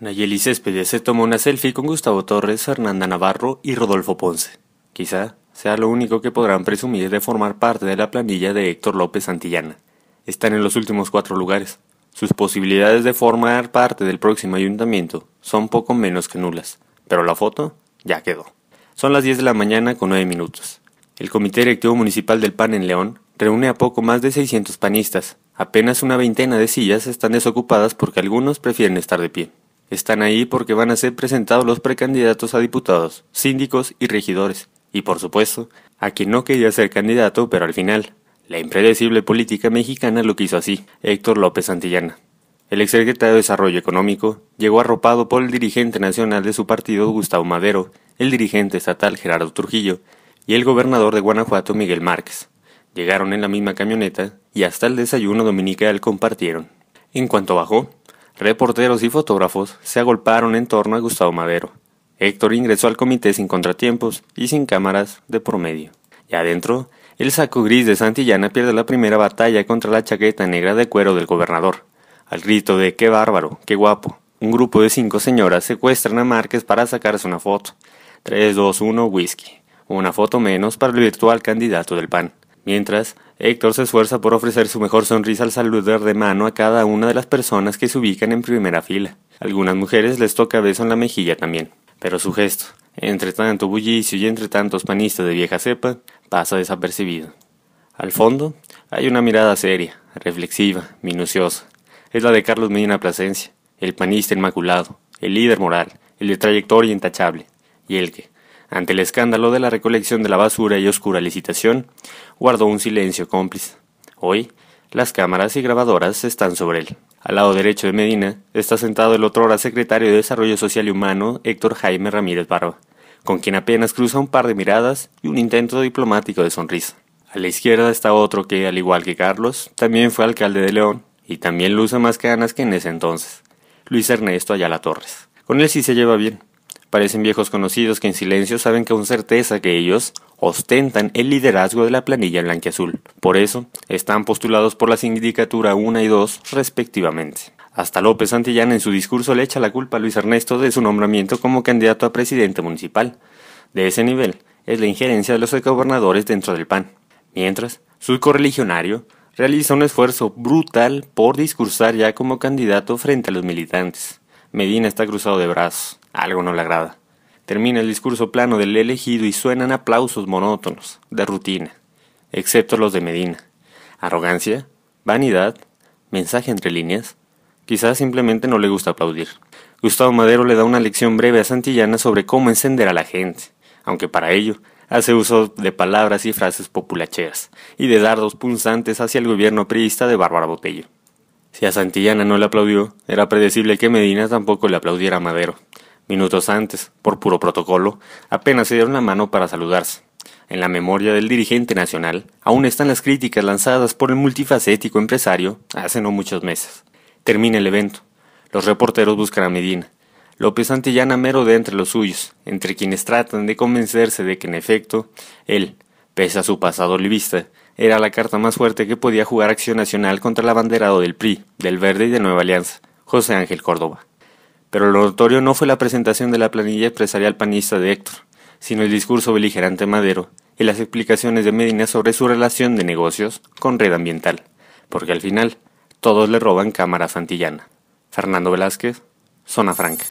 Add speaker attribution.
Speaker 1: Nayeli Céspedes se tomó una selfie con Gustavo Torres, Fernanda Navarro y Rodolfo Ponce. Quizá sea lo único que podrán presumir de formar parte de la planilla de Héctor López Santillana. Están en los últimos cuatro lugares. Sus posibilidades de formar parte del próximo ayuntamiento son poco menos que nulas, pero la foto ya quedó. Son las 10 de la mañana con 9 minutos. El Comité Directivo Municipal del PAN en León reúne a poco más de 600 panistas. Apenas una veintena de sillas están desocupadas porque algunos prefieren estar de pie. Están ahí porque van a ser presentados los precandidatos a diputados, síndicos y regidores. Y por supuesto, a quien no quería ser candidato, pero al final, la impredecible política mexicana lo quiso así, Héctor López Santillana. El exsecretario de Desarrollo Económico llegó arropado por el dirigente nacional de su partido, Gustavo Madero, el dirigente estatal, Gerardo Trujillo, y el gobernador de Guanajuato, Miguel Márquez. Llegaron en la misma camioneta y hasta el desayuno dominical compartieron. En cuanto bajó, Reporteros y fotógrafos se agolparon en torno a Gustavo Madero. Héctor ingresó al comité sin contratiempos y sin cámaras de por medio. Y adentro, el saco gris de Santillana pierde la primera batalla contra la chaqueta negra de cuero del gobernador. Al grito de ¡Qué bárbaro! ¡Qué guapo! Un grupo de cinco señoras secuestran a Márquez para sacarse una foto. 3, 2, 1, whisky. Una foto menos para el virtual candidato del PAN. Mientras, Héctor se esfuerza por ofrecer su mejor sonrisa al saludar de mano a cada una de las personas que se ubican en primera fila. Algunas mujeres les toca beso en la mejilla también, pero su gesto, entre tanto bullicio y entre tantos panistas de vieja cepa, pasa desapercibido. Al fondo hay una mirada seria, reflexiva, minuciosa. Es la de Carlos Medina Plasencia, el panista inmaculado, el líder moral, el de trayectoria intachable, y el que, ante el escándalo de la recolección de la basura y oscura licitación, guardó un silencio cómplice. Hoy, las cámaras y grabadoras están sobre él. Al lado derecho de Medina está sentado el otrora secretario de Desarrollo Social y Humano, Héctor Jaime Ramírez Barba, con quien apenas cruza un par de miradas y un intento diplomático de sonrisa. A la izquierda está otro que, al igual que Carlos, también fue alcalde de León y también luce más ganas que en ese entonces, Luis Ernesto Ayala Torres. Con él sí se lleva bien, Parecen viejos conocidos que en silencio saben con certeza que ellos ostentan el liderazgo de la planilla azul. Por eso, están postulados por la sindicatura 1 y 2 respectivamente. Hasta López Santillán en su discurso le echa la culpa a Luis Ernesto de su nombramiento como candidato a presidente municipal. De ese nivel es la injerencia de los gobernadores dentro del PAN. Mientras, su correligionario realiza un esfuerzo brutal por discursar ya como candidato frente a los militantes. Medina está cruzado de brazos. Algo no le agrada. Termina el discurso plano del elegido y suenan aplausos monótonos, de rutina, excepto los de Medina. Arrogancia, vanidad, mensaje entre líneas. Quizás simplemente no le gusta aplaudir. Gustavo Madero le da una lección breve a Santillana sobre cómo encender a la gente, aunque para ello hace uso de palabras y frases populacheras y de dardos punzantes hacia el gobierno priista de Bárbara Botello. Si a Santillana no le aplaudió, era predecible que Medina tampoco le aplaudiera a Madero. Minutos antes, por puro protocolo, apenas se dieron la mano para saludarse. En la memoria del dirigente nacional aún están las críticas lanzadas por el multifacético empresario hace no muchos meses. Termina el evento. Los reporteros buscan a Medina. López mero de entre los suyos, entre quienes tratan de convencerse de que en efecto, él, pese a su pasado olivista, era la carta más fuerte que podía jugar Acción Nacional contra el abanderado del PRI, del Verde y de Nueva Alianza, José Ángel Córdoba. Pero el oratorio no fue la presentación de la planilla empresarial panista de Héctor, sino el discurso beligerante Madero y las explicaciones de Medina sobre su relación de negocios con Red Ambiental, porque al final todos le roban cámara fantillana. Fernando Velázquez, Zona Franca.